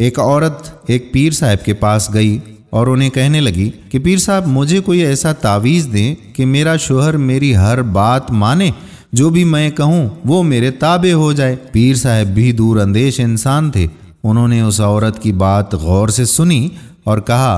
एक औरत एक पीर साहब के पास गई और उन्हें कहने लगी कि पीर साहब मुझे कोई ऐसा तावीज़ दें कि मेरा शोहर मेरी हर बात माने जो भी मैं कहूँ वो मेरे ताबे हो जाए पीर साहब भी दूर अंदेश इंसान थे उन्होंने उस औरत की बात गौर से सुनी और कहा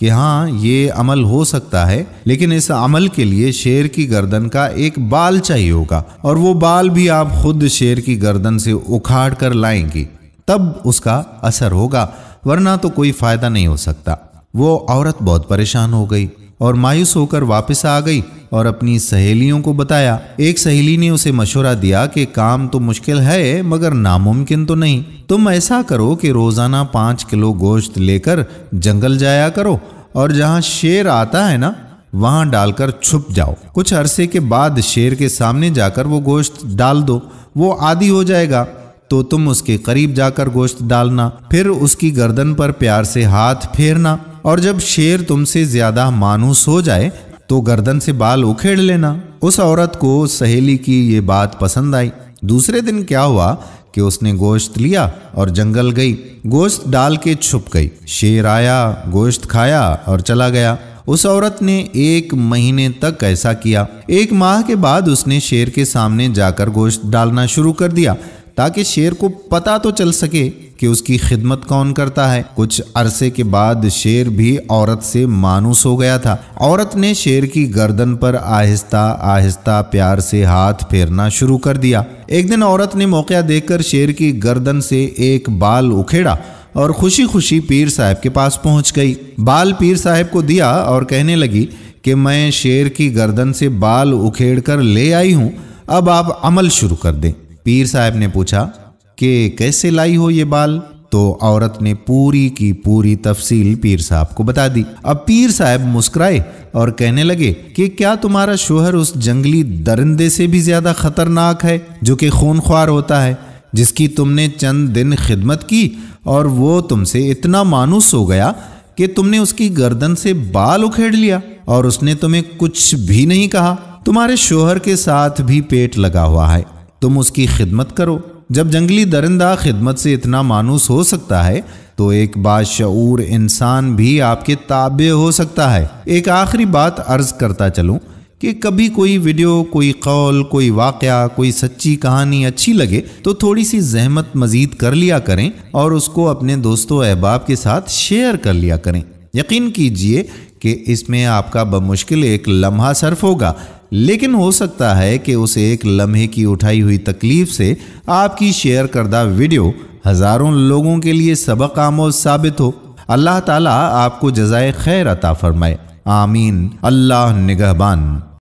कि हाँ ये अमल हो सकता है लेकिन इस अमल के लिए शेर की गर्दन का एक बाल चाहिए होगा और वो बाल भी आप खुद शेर की गर्दन से उखाड़ कर लाएंगी तब उसका असर होगा वरना तो कोई फ़ायदा नहीं हो सकता वो औरत बहुत परेशान हो गई और मायूस होकर वापस आ गई और अपनी सहेलियों को बताया एक सहेली ने उसे मशवरा दिया कि काम तो मुश्किल है मगर नामुमकिन तो नहीं तुम ऐसा करो कि रोज़ाना पाँच किलो गोश्त लेकर जंगल जाया करो और जहाँ शेर आता है ना वहाँ डालकर छुप जाओ कुछ अरसे के बाद शेर के सामने जाकर वो गोश्त डाल दो वो आदि हो जाएगा तो तुम उसके करीब जाकर गोश्त डालना फिर उसकी गर्दन पर प्यार से हाथ फेरना और जब शेर तुमसे ज्यादा मानूस हो जाए तो गर्दन से बाल उखेड़ लेना उस औरत को सहेली की ये बात पसंद आई दूसरे दिन क्या हुआ कि उसने गोश्त लिया और जंगल गई गोश्त डाल के छुप गई शेर आया गोश्त खाया और चला गया उस औरत ने एक महीने तक ऐसा किया एक माह के बाद उसने शेर के सामने जाकर गोश्त डालना शुरू कर दिया ताकि शेर को पता तो चल सके कि उसकी खिदमत कौन करता है कुछ अरसे के बाद शेर भी औरत से मानूस हो गया था औरत ने शेर की गर्दन पर आहिस्ता आहिस्ता प्यार से हाथ फेरना शुरू कर दिया एक दिन औरत ने मौका देखकर शेर की गर्दन से एक बाल उखेड़ा और खुशी खुशी पीर साहब के पास पहुंच गई बाल पीर साहब को दिया और कहने लगी कि मैं शेर की गर्दन से बाल उखेड़ कर ले आई हूँ अब आप अमल शुरू कर दें पीर साहब ने पूछा कि कैसे लाई हो ये बाल तो औरत ने पूरी की पूरी तफसील पीर साहब को बता दी अब पीर साहब मुस्कुराए और कहने लगे कि क्या तुम्हारा शोहर उस जंगली दरिंदे से भी ज्यादा खतरनाक है जो कि खूनख्वार होता है जिसकी तुमने चंद दिन खिदमत की और वो तुमसे इतना मानूस हो गया कि तुमने उसकी गर्दन से बाल उखेड़ लिया और उसने तुम्हें कुछ भी नहीं कहा तुम्हारे शोहर के साथ भी पेट लगा हुआ है तुम उसकी खिदमत करो जब जंगली दरिंदा खिदमत से इतना मानूस हो सकता है तो एक बाशूर इंसान भी आपके ताबे हो सकता है एक आखिरी बात अर्ज करता चलूँ कि कभी कोई वीडियो कोई कौल कोई वाक़ कोई सच्ची कहानी अच्छी लगे तो थोड़ी सी जहमत मज़ीद कर लिया करें और उसको अपने दोस्तों अहबाब के साथ शेयर कर लिया करें यकीन कीजिए कि इसमें आपका बमुश्किल एक लम्हा सर्फ होगा लेकिन हो सकता है कि उस एक लम्हे की उठाई हुई तकलीफ से आपकी शेयर करदा वीडियो हज़ारों लोगों के लिए सबक आमोज साबित हो अल्लाह ताला आपको जजाय खैर अता फरमाए आमीन अल्लाह निगहबान